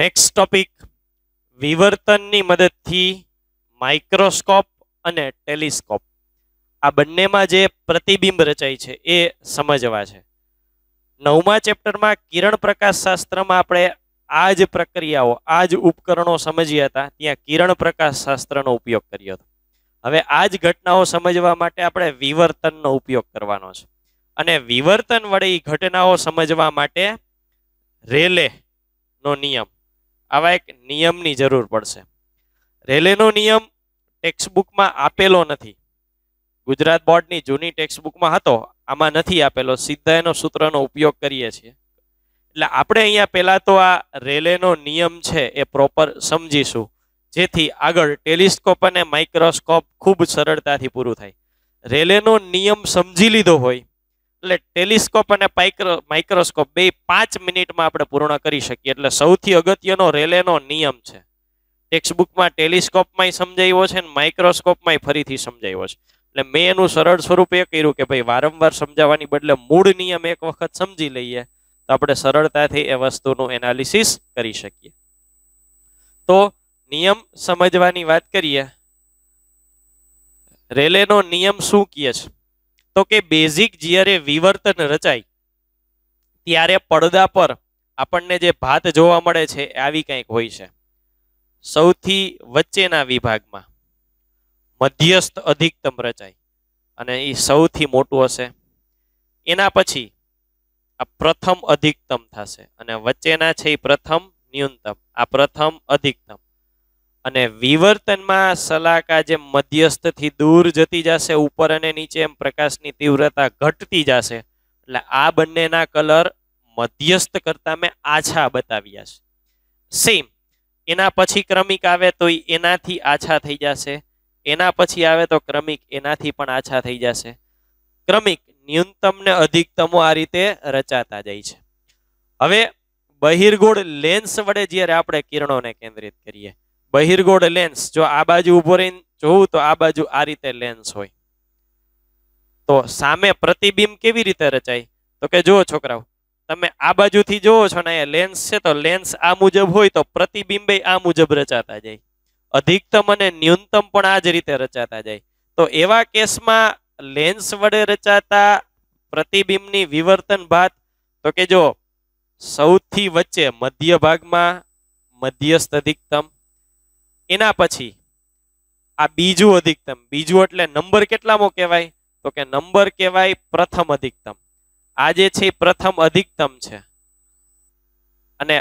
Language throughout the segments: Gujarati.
નેક્સ્ટ ટોપિક વિવર્તનની મદદથી માઇક્રોસ્કોપ અને ટેલિસ્કોપ આ બંનેમાં જે પ્રતિબિંબ રચાય છે એ સમજવા છે નવમા ચેપ્ટરમાં કિરણ પ્રકાશ શાસ્ત્રમાં આપણે આ જ પ્રક્રિયાઓ આ જ ઉપકરણો સમજ્યા હતા ત્યાં કિરણ પ્રકાશ શાસ્ત્રનો ઉપયોગ કર્યો હતો હવે આ જ ઘટનાઓ સમજવા માટે આપણે વિવર્તનનો ઉપયોગ કરવાનો છે અને વિવર્તન વડે ઘટનાઓ સમજવા માટે રેલે નો નિયમ આવા એક નિયમની જરૂર પડશે રેલેનો નિયમ ટેક્સ્ટબુકમાં આપેલો નથી ગુજરાત બોર્ડની જૂની ટેક્સ્ટબુકમાં હતો આમાં નથી આપેલો સીધા એનો સૂત્રનો ઉપયોગ કરીએ છીએ એટલે આપણે અહીંયા પહેલાં તો આ રેલેનો નિયમ છે એ પ્રોપર સમજીશું જેથી આગળ ટેલિસ્કોપ અને માઇક્રોસ્કોપ ખૂબ સરળતાથી પૂરું થાય રેલેનો નિયમ સમજી લીધો હોય એટલે ટેલિસ્કોપ અને માઇક્રોસ્કોપ બે પાંચ મિનિટમાં આપણે પૂર્ણ કરી શકીએ એટલે સૌથી અગત્યનો રેલેનો નિયમ છે ટેક્સ્ટબુકમાં ટેલિસ્કોપમાં સમજાવ્યો છે અને માઇક્રોસ્કોપમાં ફરીથી સમજાવ્યો છે એટલે મેં એનું સરળ સ્વરૂપ એ કર્યું કે ભાઈ વારંવાર સમજાવવાની બદલે મૂળ નિયમ એક વખત સમજી લઈએ તો આપણે સરળતાથી એ વસ્તુનું એનાલિસિસ કરી શકીએ તો નિયમ સમજવાની વાત કરીએ રેલેનો નિયમ શું કહે છે તો કે બેઝિક જ્યારે વિવર્તન રચાય ત્યારે પડદા પર આપણને જે ભાત જોવા મળે છે આવી કંઈક હોય છે સૌથી વચ્ચેના વિભાગમાં મધ્યસ્થ અધિકતમ રચાય અને એ સૌથી મોટું હશે એના પછી આ પ્રથમ અધિકતમ થશે અને વચ્ચેના છે એ પ્રથમ ન્યૂનતમ આ પ્રથમ અધિકતમ અને વિવર્તનમાં સલાકા જે મધ્યસ્થથી દૂર જતી જશે ઉપર અને નીચે એમ પ્રકાશની તીવ્રતા ઘટતી જશે એટલે આ બંનેના કલર મધ્યસ્થ કરતા મેં આછા બતાવ્યા છે સેમ એના પછી ક્રમિક આવે તો એનાથી આછા થઈ જશે એના પછી આવે તો ક્રમિક એનાથી પણ આછા થઈ જશે ક્રમિક ન્યૂનતમ ને અધિકતમો આ રીતે રચાતા જાય છે હવે બહિર્ગોળ લેન્સ વડે જ્યારે આપણે કિરણોને કેન્દ્રિત કરીએ બહિરગોડ લેન્સ જો આ બાજુ ઉભો રહીને જોવું તો આ બાજુ આ રીતે લેન્સ હોય તો સામે પ્રતિબિંબ કેવી રીતે રચાય તો કે જુઓ છોકરાઓ તમે આ બાજુથી જુઓ છો ને લેન્સ છે તો લેન્સ આ મુજબ હોય તો પ્રતિબિંબે આ મુજબ રચાતા જાય અધિકતમ અને ન્યૂનતમ પણ આ જ રીતે રચાતા જાય તો એવા કેસમાં લેન્સ વડે રચાતા પ્રતિબિંબની વિવર્તન ભાત તો કે જો સૌથી વચ્ચે મધ્ય ભાગમાં મધ્યસ્થ અધિકતમ એના પછી આ બીજું અધિકતમ બીજું એટલે નંબર કેટલામો કહેવાય તો કે નંબર કહેવાય પ્રથમ અધિકતમ આ જે છે પ્રથમ અધિકતમ છે અને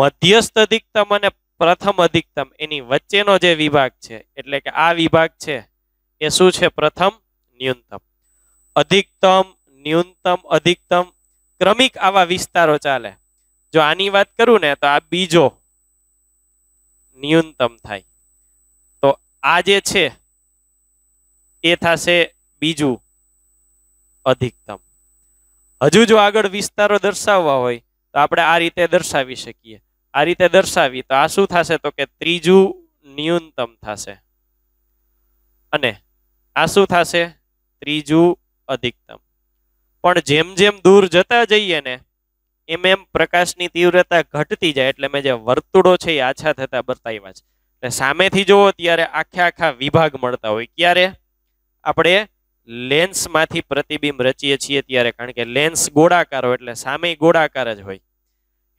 મધ્યસ્થ અધિકતમ અને પ્રથમ અધિકતમ એની વચ્ચેનો જે વિભાગ છે એટલે કે આ વિભાગ છે એ શું છે પ્રથમ ન્યૂનતમ અધિકતમ ન્યૂનતમ અધિકતમ ક્રમિક આવા વિસ્તારો ચાલે જો આની વાત કરું ને તો આ બીજો ન્યૂનતમ થાય તો આ જે છે એ થશે બીજું અધિકતમ હજુ જો આગળ વિસ્તારો દર્શાવવા હોય તો આપણે આ રીતે દર્શાવી શકીએ આ રીતે દર્શાવી તો આ શું થશે તો કે ત્રીજું ન્યૂનતમ થશે અને આ શું થશે ત્રીજું અધિકતમ પણ જેમ જેમ દૂર જતા જઈએ ને એમ એમ પ્રકાશની તીવ્રતા ઘટતી જાય એટલે મેં જે વર્તુળો છે એ આછા થતા બતાવ્યા છે એટલે સામેથી જુઓ ત્યારે આખા આખા વિભાગ મળતા હોય ક્યારે આપણે લેન્સમાંથી પ્રતિબિંબ રચીએ છીએ ત્યારે કારણ કે લેન્સ ગોળાકાર હોય એટલે સામે ગોળાકાર જ હોય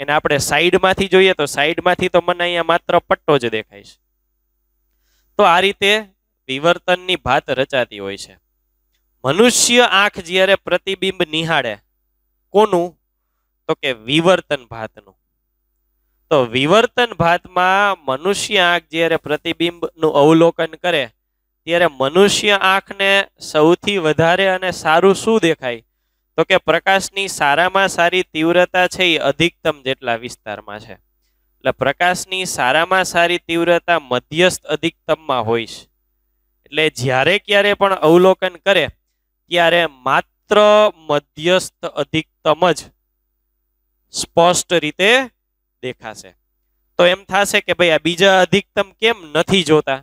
એને આપણે સાઈડમાંથી જોઈએ તો સાઈડમાંથી તો મને અહીંયા માત્ર પટ્ટો જ દેખાય છે તો આ રીતે વિવર્તનની ભાત રચાતી હોય છે મનુષ્ય આંખ જ્યારે પ્રતિબિંબ નિહાળે કોનું તો કે વિવર્તન ભાતનું તો વિવર્તન ભાતમાં મનુષ્ય આંખ જ્યારે પ્રતિબિંબનું અવલોકન કરે ત્યારે મનુષ્ય આંખને સૌથી વધારે અને સારું શું દેખાય તો કે પ્રકાશની સારામાં સારી તીવ્રતા છે એ અધિકતમ જેટલા વિસ્તારમાં છે એટલે પ્રકાશની સારામાં સારી તીવ્રતા મધ્યસ્થ અધિકતમમાં હોય છે એટલે જ્યારે ક્યારે પણ અવલોકન કરે ત્યારે માત્ર મધ્યસ્થ અધિકતમ જ સ્પષ્ટ રીતે દેખાશે તો એમ થશે કે ભાઈ આ બીજા અધિકતમ કેમ નથી જોતા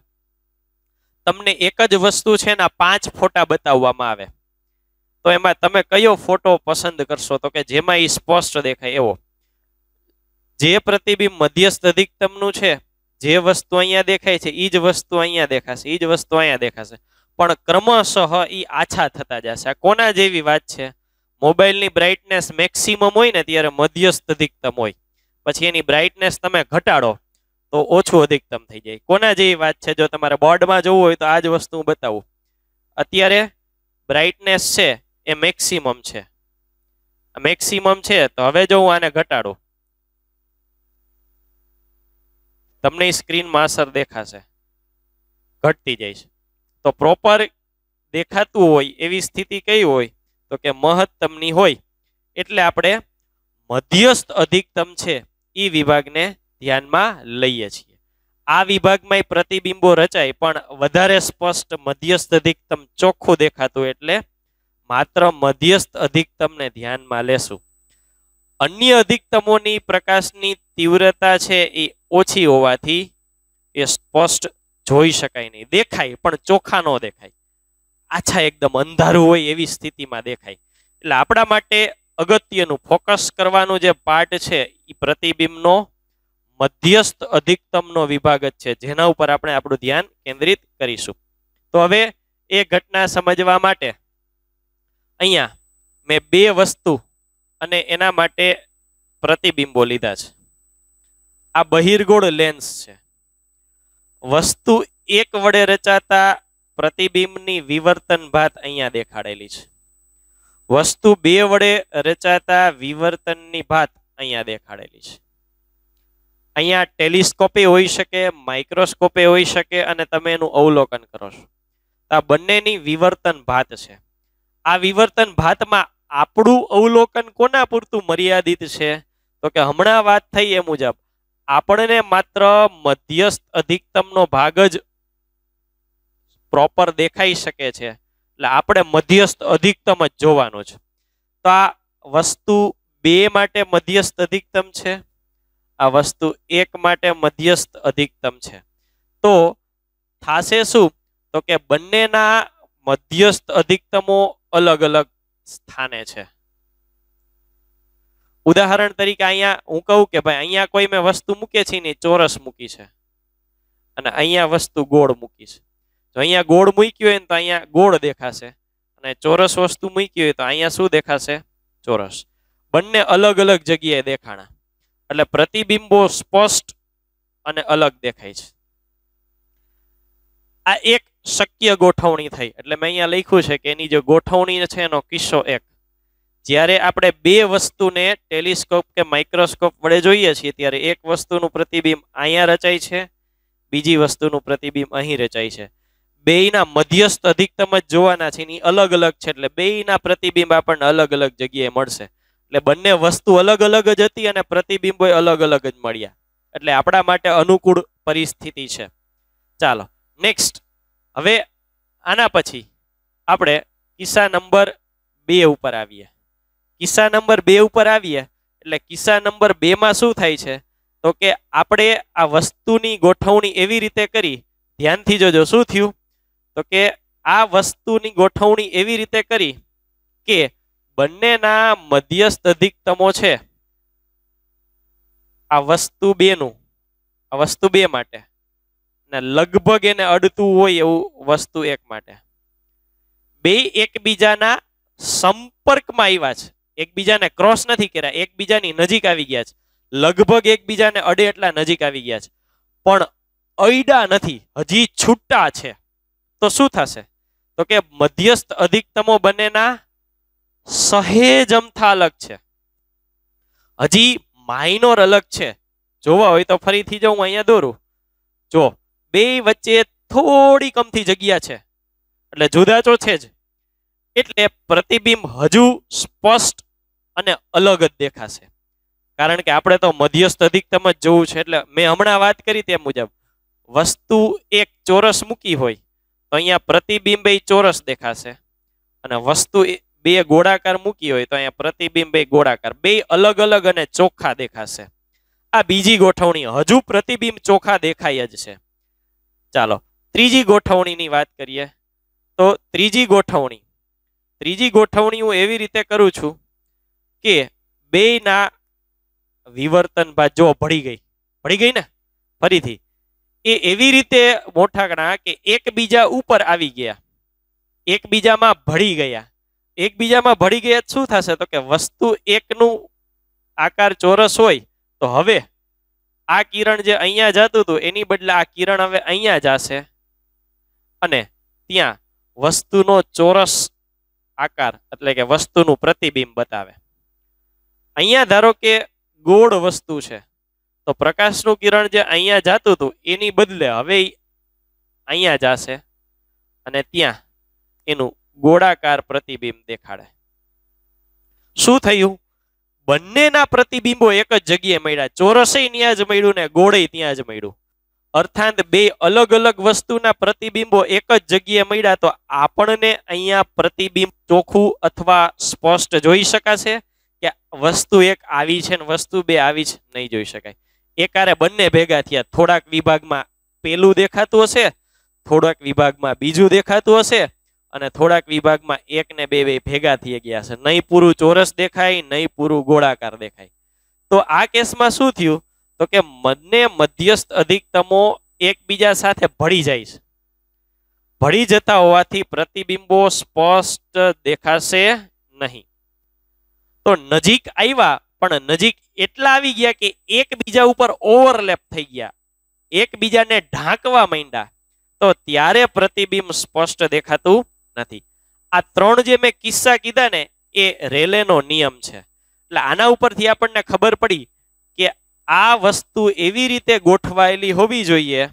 તમને એક જ વસ્તુ છે ને પાંચ ફોટા બતાવવામાં આવે તો એમાં તમે કયો ફોટો પસંદ કરશો તો કે જેમાં એ સ્પષ્ટ દેખાય એવો જે પ્રતિબિંબ મધ્યસ્થ અધિકતમનું છે જે વસ્તુ અહીંયા દેખાય છે એ જ વસ્તુ અહીંયા દેખાશે એ જ વસ્તુ અહીંયા દેખાશે પણ ક્રમશઃ એ આછા થતા જશે આ કોના જેવી વાત છે મોબાઈલની બ્રાઇટનેસ મેક્સિમમ હોય ને ત્યારે મધ્યસ્થ અધિકતમ હોય પછી એની બ્રાઇટનેસ તમે ઘટાડો તો ઓછું અધિકતમ થઈ જાય કોના જેવી વાત છે જો તમારે બોર્ડમાં જવું હોય તો આ જ વસ્તુ હું બતાવું અત્યારે બ્રાઇટનેસ છે એ મેક્સિમમ છે મેક્સિમમ છે તો હવે જો હું આને ઘટાડું તમને સ્ક્રીનમાં અસર દેખાશે ઘટતી જાય છે તો પ્રોપર દેખાતું હોય એવી સ્થિતિ કઈ હોય તો કે મહત્તમની હોય એટલે આપણે મધ્યસ્થ અધિકતમ છે એ વિભાગને ધ્યાનમાં લઈએ છીએ આ વિભાગમાં પ્રતિબિંબો રચાય પણ વધારે સ્પષ્ટ મધ્યસ્થ અધિકતમ ચોખ્ખું દેખાતું એટલે માત્ર મધ્યસ્થ અધિકતમને ધ્યાનમાં લેશું અન્ય અધિકતમોની પ્રકાશની તીવ્રતા છે એ ઓછી હોવાથી એ સ્પષ્ટ જોઈ શકાય નહીં દેખાય પણ ચોખ્ખા ન દેખાય આછા એકદમ અંધારું હોય એવી સ્થિતિમાં દેખાય એટલે આપણા માટે અગત્યનું ફોકસ કરવાનું જે પાર્ટ છે એ પ્રતિબિંબનો મધ્યસ્થ અધિકતમનો વિભાગ જ છે જેના ઉપર આપણે આપણું ધ્યાન કેન્દ્રિત કરીશું તો હવે એ ઘટના સમજવા માટે અહીંયા મેં બે વસ્તુ અને એના માટે પ્રતિબિંબો લીધા છે આ બહિર્ગોળ લેન્સ છે વસ્તુ એક વડે રચાતા પ્રતિબિંબની વિવર્તન ભાત અહીંયા દેખાડેલી છે વસ્તુ બે વડે રચાતા વિવર્તનની ભાત અહીંયા દેખાડેલી છે અહીંયા ટેલિસ્કોપે હોઈ શકે માઇક્રોસ્કોપે હોઈ શકે અને તમે એનું અવલોકન કરો છો આ બંનેની વિવર્તન ભાત છે આ વિવર્તન ભાતમાં આપણું અવલોકન કોના પૂરતું મર્યાદિત છે તો કે હમણાં વાત થઈ એ મુજબ આપણને માત્ર મધ્યસ્થ અધિકતમનો ભાગ જ પ્રોપર દેખાઈ શકે છે એટલે આપણે મધ્યસ્થ અધિકતમ જ જોવાનું છે તો આ વસ્તુ બે માટે મધ્યસ્થ અધિકતમ છે આ વસ્તુ એક માટે મધ્યસ્થ અધિકતમ છે તો થાશે શું તો કે બંનેના મધ્યસ્થ અધિકતમો અલગ અલગ સ્થાને છે ઉદાહરણ તરીકે અહીંયા હું કહું કે ભાઈ અહીંયા કોઈ મેં વસ્તુ મૂકે છે ને ચોરસ મૂકી છે અને અહીંયા વસ્તુ ગોળ મૂકી છે જો અહીંયા ગોળ મૂક્યું હોય ને તો અહીંયા ગોળ દેખાશે અને ચોરસ વસ્તુ મૂકી હોય તો અહીંયા શું દેખાશે ચોરસ બંને અલગ અલગ જગ્યાએ દેખાણા એટલે પ્રતિબિંબો સ્પષ્ટ અને અલગ દેખાય છે આ એક શક્ય ગોઠવણી થઈ એટલે મેં અહીંયા લખ્યું છે કે એની જે ગોઠવણી છે એનો કિસ્સો એક જ્યારે આપણે બે વસ્તુને ટેલિસ્કોપ કે માઇક્રોસ્કોપ વડે જોઈએ છીએ ત્યારે એક વસ્તુનું પ્રતિબિંબ અહીંયા રચાય છે બીજી વસ્તુનું પ્રતિબિંબ અહીં રચાય છે બેયના મધ્યસ્થ અધિકતમ જ જોવાના છે એની અલગ અલગ છે એટલે બેયના પ્રતિબિંબ આપણને અલગ અલગ જગ્યાએ મળશે એટલે બંને વસ્તુ અલગ અલગ જ હતી અને પ્રતિબિંબો અલગ અલગ જ મળ્યા એટલે આપણા માટે અનુકૂળ પરિસ્થિતિ છે ચાલો નેક્સ્ટ હવે આના પછી આપણે કિસ્સા નંબર બે ઉપર આવીએ કિસ્સા નંબર બે ઉપર આવીએ એટલે કિસ્સા નંબર બે માં શું થાય છે તો કે આપણે આ વસ્તુની ગોઠવણી એવી રીતે કરી ધ્યાનથી જોજો શું થયું તો કે આ વસ્તુની ગોઠવણી એવી રીતે કરી કે બંનેના મધ્યસ્થ અધિકતમો છે આ વસ્તુ બેનું આ વસ્તુ બે માટે ને લગભગ એને અડતું હોય એવું વસ્તુ એક માટે બે એકબીજાના સંપર્કમાં આવ્યા છે એકબીજાને ક્રોસ નથી કર્યા એકબીજાની નજીક આવી ગયા છે લગભગ એકબીજાને અડે એટલા નજીક આવી ગયા છે પણ અયડા નથી હજી છૂટા છે તો શું થશે તો કે મધ્યસ્થ અધિકતમો બંનેના સહેજ અમથા અલગ છે હજી માઇનોર અલગ છે જોવા હોય તો ફરીથી જો હું અહીંયા દોરું જો બે વચ્ચે થોડી કમથી જગ્યા છે એટલે જુદા તો છે જ એટલે પ્રતિબિંબ હજુ સ્પષ્ટ અને અલગ જ દેખાશે કારણ કે આપણે તો મધ્યસ્થ અધિકતમ જ જોવું છે એટલે મેં હમણાં વાત કરી તે મુજબ વસ્તુ એક ચોરસ મૂકી હોય તો અહીંયા પ્રતિબિંબ એ ચોરસ દેખાશે અને વસ્તુ બે ગોળાકાર મૂકી હોય તો અહીંયા પ્રતિબિંબ એ ગોળાકાર બે અલગ અલગ અને ચોખ્ખા દેખાશે આ બીજી ગોઠવણી હજુ પ્રતિબિંબ ચોખ્ખા દેખાય જ છે ચાલો ત્રીજી ગોઠવણીની વાત કરીએ તો ત્રીજી ગોઠવણી ત્રીજી ગોઠવણી હું એવી રીતે કરું છું કે બેના વિવર્તન બાદ જો ભળી ગઈ ભળી ગઈ ને ફરીથી એ એવી રીતે મોઠાગણા કે એકબીજા ઉપર આવી ગયા એકબીજામાં ભળી ગયા એકબીજામાં ભળી ગયા શું થશે તો કે વસ્તુ એકનું આકાર ચોરસ હોય તો હવે આ કિરણ જે અહીંયા જતું હતું એની બદલે આ કિરણ હવે અહીંયા જશે અને ત્યાં વસ્તુનો ચોરસ આકાર એટલે કે વસ્તુનું પ્રતિબિંબ બતાવે અહીંયા ધારો કે ગોળ વસ્તુ છે તો પ્રકાશનું કિરણ જે અહીંયા જતું હતું એની બદલે હવે અહીંયા જશે અને ત્યાં એનું ગોળાકાર પ્રતિબિંબ દેખાડે શું થયું બંનેના પ્રતિબિંબો એક જ જગ્યાએ મળ્યા ચોરસે ત્યાં જ મળ્યું ને ગોળે ત્યાં જ મળ્યું અર્થાત બે અલગ અલગ વસ્તુના પ્રતિબિંબો એક જ જગ્યાએ મળ્યા તો આપણને અહીંયા પ્રતિબિંબ ચોખ્ખું અથવા સ્પષ્ટ જોઈ શકાશે કે વસ્તુ એક આવી છે ને વસ્તુ બે આવી જ નહીં જોઈ શકાય એકારે બંને ભેગા થયા થોડાક વિભાગમાં પેલું દેખાતું હશે થોડાક વિભાગમાં બીજું દેખાતું હશે અને થોડાક વિભાગમાં એક ને બે બે ભેગા થઈ ગયા છે નહીં પૂરું ચોરસ દેખાય નહીં પૂરું ગોળાકાર દેખાય તો આ કેસમાં શું થયું તો કે મદને મધ્યસ્થ અધિકતમો એકબીજા સાથે ભળી જાય છે ભળી જતા હોવાથી પ્રતિબિંબો સ્પષ્ટ દેખાશે નહીં તો નજીક આવ્યા પણ નજીક એટલા આવી ગયા કે એકબીજા ઉપર ઓવરલેપ થઈ ગયા એકબીજાને ઢાંકવા માંડ્યા તો ત્યારે પ્રતિબિંબ સ્પષ્ટ દેખાતું નથી આ ત્રણ જે મેં કિસ્સા કીધા ને એ રેલેનો નિયમ છે એટલે આના ઉપરથી આપણને ખબર પડી કે આ વસ્તુ એવી રીતે ગોઠવાયેલી હોવી જોઈએ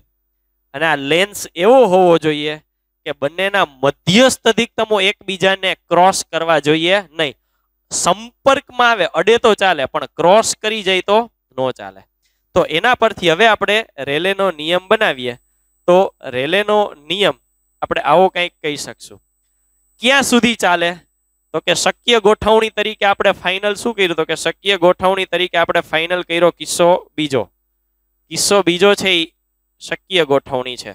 અને આ લેન્સ એવો હોવો જોઈએ કે બંનેના મધ્યસ્થ અધિકતમો એકબીજાને ક્રોસ કરવા જોઈએ નહીં સંપર્કમાં આવે અડે તો ચાલે પણ ક્રોસ કરી જાય તો નો ચાલે તો એના પરથી હવે આપણે રેલેનો નિયમ બનાવીએ તો રેલેનો નિયમ આપણે આવો કંઈક કહી શકશું ક્યાં સુધી ચાલે તો કે શક્ય ગોઠવણી તરીકે આપણે ફાઇનલ શું કર્યું તો કે શક્ય ગોઠવણી તરીકે આપણે ફાઇનલ કર્યો કિસ્સો બીજો કિસ્સો બીજો છે એ શક્ય ગોઠવણી છે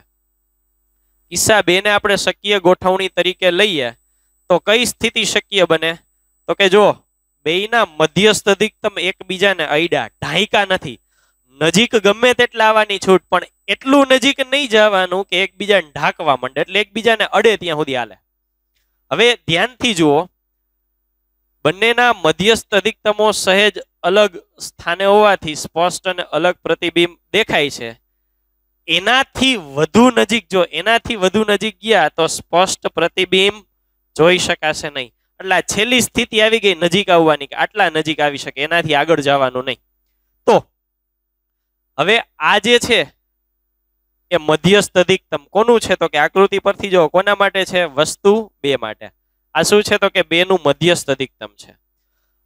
કિસ્સા બેને આપણે શક્ય ગોઠવણી તરીકે લઈએ તો કઈ સ્થિતિ શક્ય બને તો કે જો બેયના મધ્યસ્થ દિક એકબીજાને અડ્યા ઢાંકા નથી નજીક ગમે તેટલા આવવાની છૂટ પણ એટલું નજીક નહીં જવાનું કે એકબીજાને ઢાંકવા માંડે એટલે એકબીજાને અડે ત્યાં સુધી હાલે હવે ધ્યાનથી જુઓ બંનેના મધ્યસ્થ અધિકતમો સહેજ અલગ સ્થાને હોવાથી સ્પષ્ટ અને અલગ પ્રતિબિંબ દેખાય છે એનાથી વધુ નજીક જો એનાથી વધુ નજીક ગયા તો સ્પષ્ટ પ્રતિબિંબ જોઈ શકાશે નહીં એટલે છેલ્લી સ્થિતિ આવી ગઈ નજીક આવવાની કે આટલા નજીક આવી શકે એનાથી આગળ જવાનું નહીં તો હવે આ જે છે એ મધ્યસ્થ અધિકતમ કોનું છે તો કે આકૃતિ પરથી જો કોના માટે છે વસ્તુ બે માટે આ શું છે તો કે બે નું મધ્યસ્થ અધિકતમ છે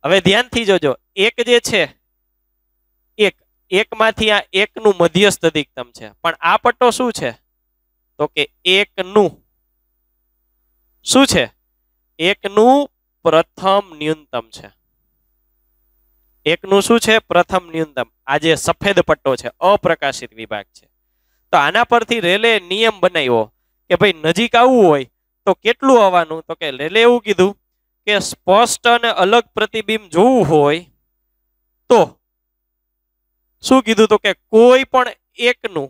હવે ધ્યાનથી જોજો એક જે છે એક એકમાંથી આ એકનું મધ્યસ્થ અધિકતમ છે પણ આ પટ્ટો શું છે તો કે એકનું શું છે એકનું પ્રથમ ન્યૂનતમ છે એકનું શું છે પ્રથમ ન્યૂનતમ આજે સફેદ પટ્ટો છે અપ્રકાશિત વિભાગ છે તો આના પરથી રેલે નિયમ બનાવ્યો કે ભાઈ નજીક આવવું હોય તો કેટલું આવવાનું તો કે રેલે એવું કીધું કે સ્પષ્ટ અને અલગ પ્રતિબિંબ જોવું હોય તો શું કીધું તો કે કોઈ પણ એકનું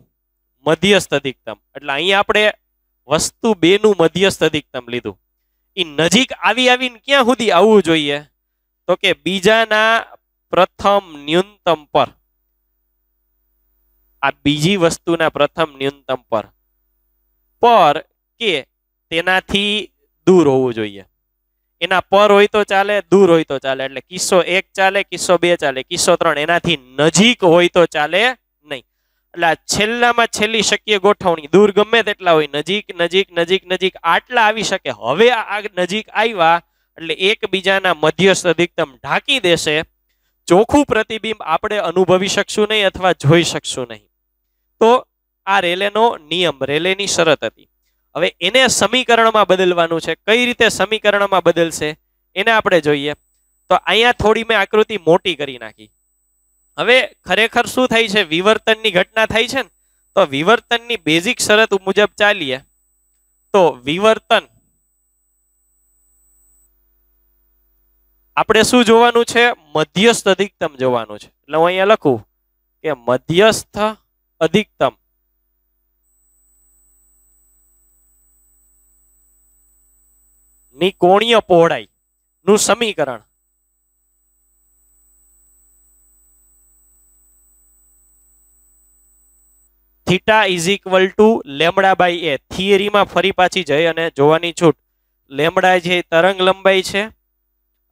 મધ્યસ્થ અધિકતમ એટલે અહીંયા આપણે વસ્તુ બેનું મધ્યસ્થ અધિકતમ લીધું નજીક આવી આવીને ક્યાં સુધી આવવું જોઈએ તો કે બીજાના પ્રથમ ન્યૂનતમ પર આ બીજી વસ્તુના પ્રથમ ન્યૂનતમ પર પર કે તેનાથી દૂર હોવું જોઈએ એના પર હોય તો ચાલે દૂર હોય તો ચાલે એટલે કિસ્સો એક ચાલે કિસ્સો બે ચાલે કિસ્સો ત્રણ એનાથી નજીક હોય તો ચાલે એટલે છેલ્લામાં છેલ્લી શક્ય ગોઠવણી દૂર ગમે તેટલા હોય નજીક નજીક નજીક નજીક આટલા આવી શકે હવે આ નજીક આવ્યા એટલે એકબીજાના મધ્યસ્થ અધિકતમ ઢાંકી દેશે ચોખ્ખું પ્રતિબિંબ આપણે અનુભવી શકશું નહીં અથવા જોઈ શકશું નહીં તો આ રેલેનો નિયમ રેલેની શરત હતી હવે એને સમીકરણમાં બદલવાનું છે કઈ રીતે સમીકરણમાં બદલશે એને આપણે જોઈએ તો અહીંયા થોડી મેં આકૃતિ મોટી કરી નાખી હવે ખરેખર શું થાય છે વિવર્તનની ઘટના થાય છે ને તો વિવર્તનની બેઝિક શરત મુજબ ચાલીએ તો વિવર્તન આપણે શું જોવાનું છે મધ્યસ્થ અધિકતમ જોવાનું છે એટલે હું અહીંયા લખું કે મધ્યસ્થ અધિકતમ ની કોણીય પહોળાઈ નું સમીકરણ theta is equal to lambda by A થિયરીમાં ફરી પાછી જઈ અને જોવાની છૂટ લેમડા જે તરંગ લંબાઈ છે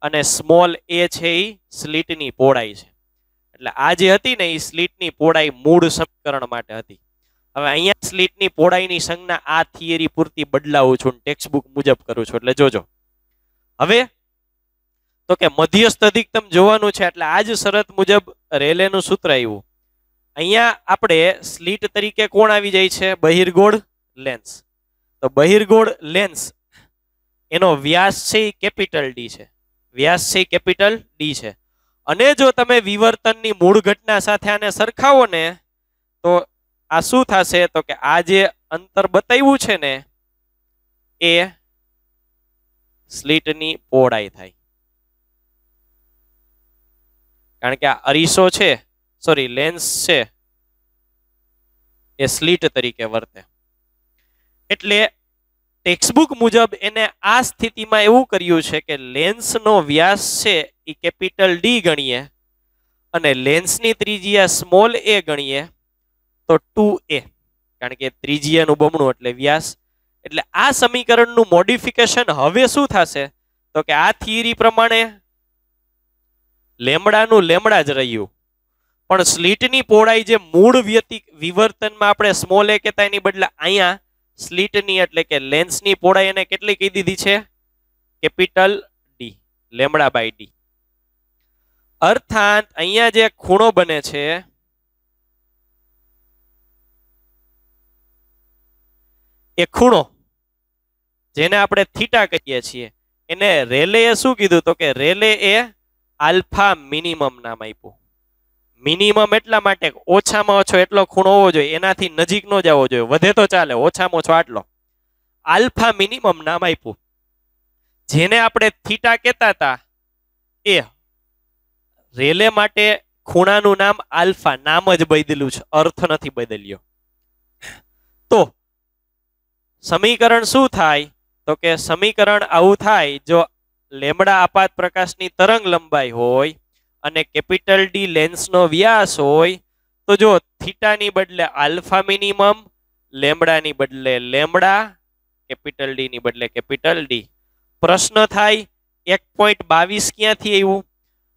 અને સ્મોલ એ છે એ સ્લીટની પહોળાઈ છે એટલે આ જે હતી ને એ સ્લીટની પોળાઈ મૂળ સમીકરણ માટે હતી હવે અહીંયા સ્લીટની પોળાઈની સંજ્ઞા આ થિયરી પૂરતી બદલાવું છું ટેક્સ્ટ બુક મુજબ કરું છું એટલે જોજો હવે તો કે મધ્યસ્થ અધિકતમ જોવાનું છે એટલે આ જ શરત મુજબ રેલેનું સૂત્ર આવ્યું અહીંયા આપણે સ્લીટ તરીકે કોણ આવી જાય છે બહિરગોળ લેન્સ તો બહિરગોળ લેન્સ એનો વ્યાસ છે કેપિટલ ડી છે વ્યાસ છે કેપિટલ ડી છે અને જો તમે વિવર્તનની મૂળ ઘટના સાથે આને સરખાવો ને તો આ શું થશે તો કે આ જે અંતર બતાવ્યું છે ને એ સ્લીટની પહોળાઈ થાય કારણ કે આ અરીસો છે સોરી લેન્સ છે એ સ્લીટ તરીકે વર્તે એટલે ટેક્સ્ટબુક મુજબ એને આ સ્થિતિમાં એવું કર્યું છે કે લેન્સનો વ્યાસ છે એ કેપિટલ ડી ગણીએ અને લેન્સની ત્રિજ્યા સ્મોલ એ ગણીએ તો ટુ એ કારણ કે ત્રિજ્યાનું બમણું એટલે વ્યાસ એટલે આ સમીકરણનું મોડિફિકેશન હવે શું થશે તો કે આ થિયરી પ્રમાણે લેમડાનું લેમડા જ રહ્યું પણ સ્લીટની પહોળાઈ જે મૂળ વ્યતિ વિવર્તનમાં આપણે સ્મોલ એ કહેતા એની બદલે અહીંયા સ્લીટની એટલે કે લેન્સની પહોળાઈ એને કેટલી કહી દીધી છે capital D lambda by D અર્થાત અહીંયા જે ખૂણો બને છે એ ખૂણો જેને આપણે થીટા કહીએ છીએ એને રેલે શું કીધું તો કે રેલે એ આલ્ફા મિનિમમ નામ આપ્યું મિનિમમ એટલા માટે ઓછામાં ઓછો એટલો ખૂણો હોવો જોઈએ એનાથી નજીક જ આવવો જોઈએ વધે તો ચાલે ઓછામાં ઓછો આટલો આલ્ફા મિનિમમ નામ આપ્યું જેને આપણે થીટા કહેતા હતા એ રેલે માટે ખૂણાનું નામ આલ્ફા નામ જ બદલ્યું છે અર્થ નથી બદલ્યો તો સમીકરણ શું થાય તો કે સમીકરણ આવું થાય જો લેમડા આપાત પ્રકાશની તરંગ લંબાઈ હોય અને કેપિટલ ડી લેન્સનો વ્યાસ હોય તો જો થીટાની બદલે આલ્ફા મિનિમમ લેમડાની બદલે લેમડા કેપિટલ ડી ની બદલે કેપિટલ ડી પ્રશ્ન થાય એક પોઈન્ટ બાવીસ ક્યાંથી આવ્યું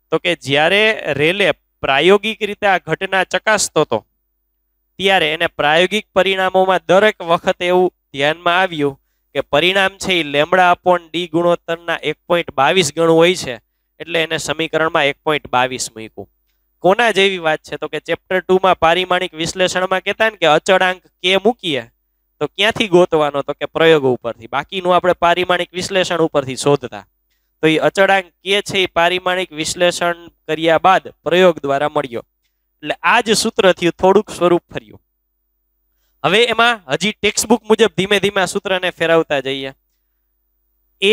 તો કે જ્યારે રેલે પ્રાયોગિક રીતે આ ઘટના ચકાસતો હતો ત્યારે એને પ્રાયોગિક પરિણામોમાં દરેક વખત એવું ધ્યાનમાં આવ્યું કે પરિણામ છે એ લેમડા અપોન ડી ગુણોત્તરના એક પોઈન્ટ બાવીસ ગણું હોય છે એટલે એને સમીકરણમાં એક પોઈન્ટ બાવીસ મૂક્યું કોના જેવી વાત છે તો કે ચેપ્ટર ટુમાં પારિમાણિક વિશ્લેષણમાં કહેતા ને કે અચળાંક કે મૂકીએ તો ક્યાંથી ગોતવાનો તો કે પ્રયોગ ઉપરથી બાકીનું આપણે પારિમાણિક વિશ્લેષણ ઉપરથી શોધતા તો એ અચળાંક કે છે એ પારિમાણિક વિશ્લેષણ કર્યા બાદ પ્રયોગ દ્વારા મળ્યો એટલે આ જ સૂત્રથી થોડુંક સ્વરૂપ ફર્યું હવે એમાં હજી ટેક્સ્ટબુક મુજબ ધીમે ધીમે આ સૂત્રને ફેરવતા જઈએ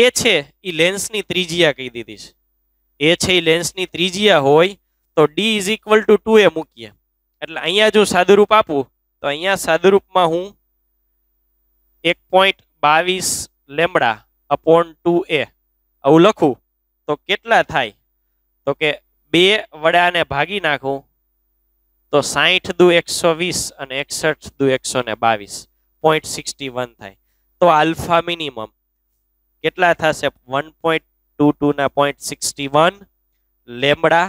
એ છે એ લેન્સની ત્રિજ્યા કહી દીધી છે એ છે એ લેન્સની ત્રિજ્યા હોય તો D is equal to two A મૂકીએ એટલે અહીંયા જો સાદુરૂપ આપું તો અહીંયા સાદુરૂપમાં હું એક પોઈન્ટ બાવીસ લેમડા અપોન ટુ એ આવું લખું તો કેટલા થાય તો કે બે વડાને ભાગી નાખું તો સાહીઠ દુ એકસો વીસ અને એકસઠ દુ એકસો ને બાવીસ પોઈન્ટ સિક્સટી વન થાય તો આલ્ફા મિનિમમ કેટલા થશે વન પોઈન્ટ ટુ ટુ ના point sixty one lambda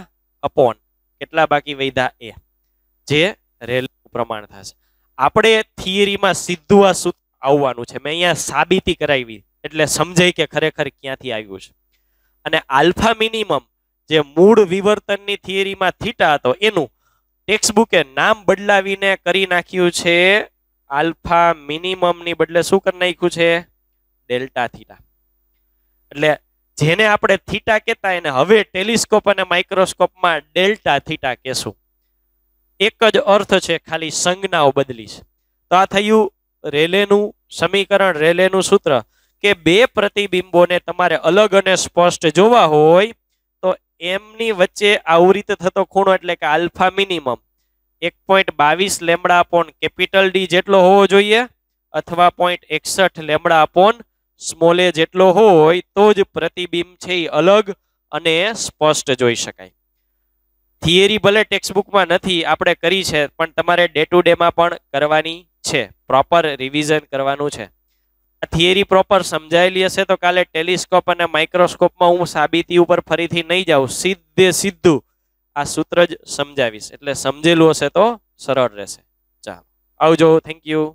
upon કેટલા બાકી વૈધા એ જે રેલનું પ્રમાણ થશે આપણે થિયરીમાં સીધું આ સૂત્ર આવવાનું છે મેં અહીંયા સાબિતી કરાવી એટલે સમજાય કે ખરેખર ક્યાંથી આવ્યું છે અને આલ્ફા મિનિમમ જે મૂળ વિવર્તનની થિયરીમાં થીટા હતો એનું ટેક્સ્ટબુકે નામ બદલાવીને કરી નાખ્યું છે આલ્ફા મિનિમમની બદલે શું કરી નાખ્યું છે ડેલ્ટા થીટા એટલે જેને આપણે થીટા કહેતા એને હવે ટેલિસ્કોપ અને માઇક્રોસ્કોપમાં ડેલ્ટા થીટા કહેશું એક જ અર્થ છે ખાલી સંજ્ઞાઓ બદલીશ તો આ થયું રેલેનું સમીકરણ રેલેનું સૂત્ર કે બે પ્રતિબિંબોને તમારે અલગ અને સ્પષ્ટ જોવા હોય તો એમની વચ્ચે આવૃત થતો ખૂણો એટલે કે આલ્ફા મિનિમમ એક પોઈન્ટ બાવીસ લેમડા અપોન કેપિટલ ડી જેટલો હોવો જોઈએ અથવા પોઈન્ટ એકસઠ લેમડા અપોન સ્મોલે જેટલો હોય તો જ પ્રતિબિંબ છે એ અલગ અને સ્પષ્ટ જોઈ શકાય થિયરી ભલે ટેક્સ્ટબુકમાં નથી આપણે કરી છે પણ તમારે ડે ટુ ડેમાં પણ કરવાની છે પ્રોપર રિવિઝન કરવાનું છે આ થિયરી પ્રોપર સમજાયેલી હશે તો કાલે ટેલિસ્કોપ અને માઇક્રોસ્કોપમાં હું સાબિતી ઉપર ફરીથી નહીં જાઉં સીધે સીધું આ સૂત્ર જ સમજાવીશ એટલે સમજેલું હશે તો સરળ રહેશે ચાલો આવજો થેન્ક યુ